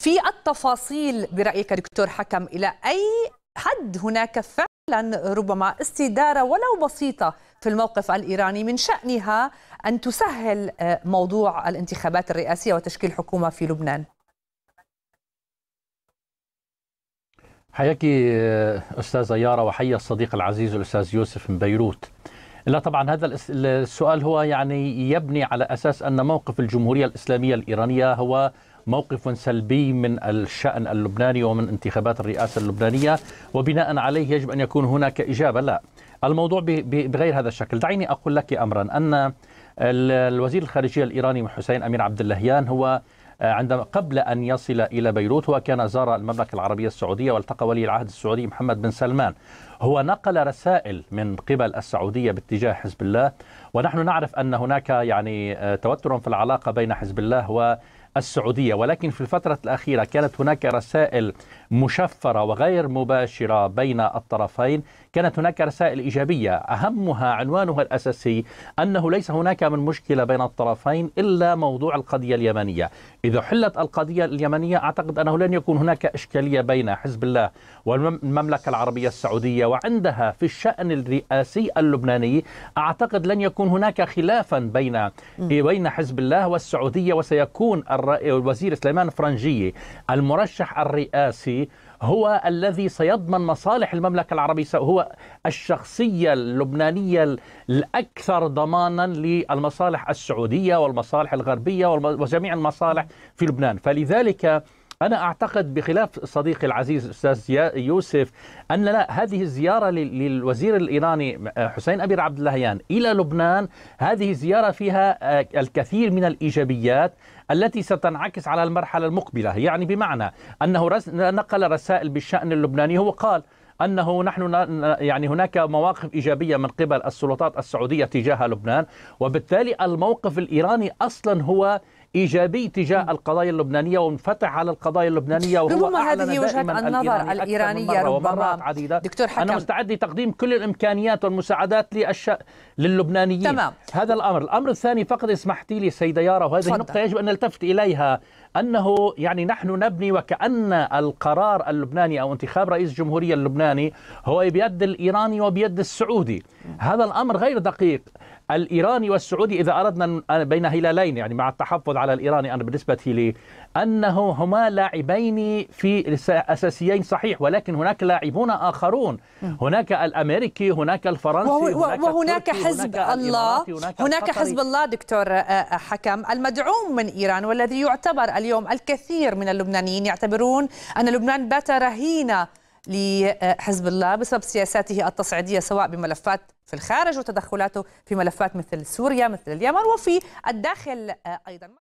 في التفاصيل برأيك دكتور حكم إلى أي حد هناك فعلا ربما استدارة ولو بسيطة في الموقف الإيراني من شأنها أن تسهل آه، موضوع الانتخابات الرئاسية وتشكيل حكومة في لبنان حياك آه، أستاذة يارا وحيا الصديق العزيز الأستاذ يوسف من بيروت لا طبعا هذا السؤال هو يعني يبني على أساس أن موقف الجمهورية الإسلامية الإيرانية هو موقف سلبي من الشأن اللبناني ومن انتخابات الرئاسة اللبنانية وبناء عليه يجب أن يكون هناك إجابة لا الموضوع بغير هذا الشكل دعيني أقول لك أمرا أن الوزير الخارجية الإيراني حسين أمير عبد اللهيان هو آه، عندما قبل أن يصل إلى بيروت وكان زار المملكة العربية السعودية والتقى ولي العهد السعودي محمد بن سلمان هو نقل رسائل من قبل السعودية باتجاه حزب الله ونحن نعرف أن هناك يعني آه، توتر في العلاقة بين حزب الله و السعودية ولكن في الفترة الأخيرة كانت هناك رسائل مشفرة وغير مباشرة بين الطرفين كانت هناك رسائل إيجابية أهمها عنوانها الأساسي أنه ليس هناك من مشكلة بين الطرفين إلا موضوع القضية اليمنية إذا حلت القضية اليمنية أعتقد أنه لن يكون هناك إشكالية بين حزب الله والمملكة العربية السعودية وعندها في الشأن الرئاسي اللبناني أعتقد لن يكون هناك خلافا بين بين حزب الله والسعودية وسيكون الوزير سليمان فرنجية المرشح الرئاسي هو الذي سيضمن مصالح المملكة العربية هو الشخصية اللبنانية الأكثر ضمانا للمصالح السعودية والمصالح الغربية وجميع المصالح في لبنان فلذلك أنا أعتقد بخلاف صديقي العزيز أستاذ يوسف أن لا هذه الزيارة للوزير الإيراني آه، حسين أبي عبد اللهيان إلى لبنان هذه زيارة فيها آه، الكثير من الإيجابيات التي ستنعكس على المرحلة المقبلة يعني بمعنى أنه نقل رسائل بالشأن اللبناني هو قال انه نحن يعني هناك مواقف ايجابيه من قبل السلطات السعوديه تجاه لبنان وبالتالي الموقف الايراني اصلا هو ايجابي تجاه القضايا اللبنانيه وانفتح على القضايا اللبنانيه وهو ربما هذه وجهه النظر الايرانيه ربما عديدة دكتور حكم انا مستعد لتقديم كل الامكانيات والمساعدات للش... للبنانيين تمام. هذا الامر الامر الثاني فقط اسمحتي لي سيده يارا وهذه النقطه يجب ان نلتفت اليها انه يعني نحن نبني وكان القرار اللبناني او انتخاب رئيس الجمهوريه اللبناني هو بيد الايراني وبيد السعودي هذا الامر غير دقيق الإيراني والسعودي إذا أردنا بين هلالين يعني مع التحفظ على الإيراني أنا بالنسبة لي أنه هما لاعبين في أساسيين صحيح ولكن هناك لاعبون آخرون هناك الأمريكي هناك الفرنسي هناك وهناك حزب هناك الله هناك, هناك حزب الله دكتور آه، آه، حكم المدعوم من إيران والذي يعتبر اليوم الكثير من اللبنانيين يعتبرون أن لبنان بات رهينة لحزب الله بسبب سياساته التصعيدية سواء بملفات في الخارج وتدخلاته في ملفات مثل سوريا مثل اليمن وفي الداخل آه، أيضا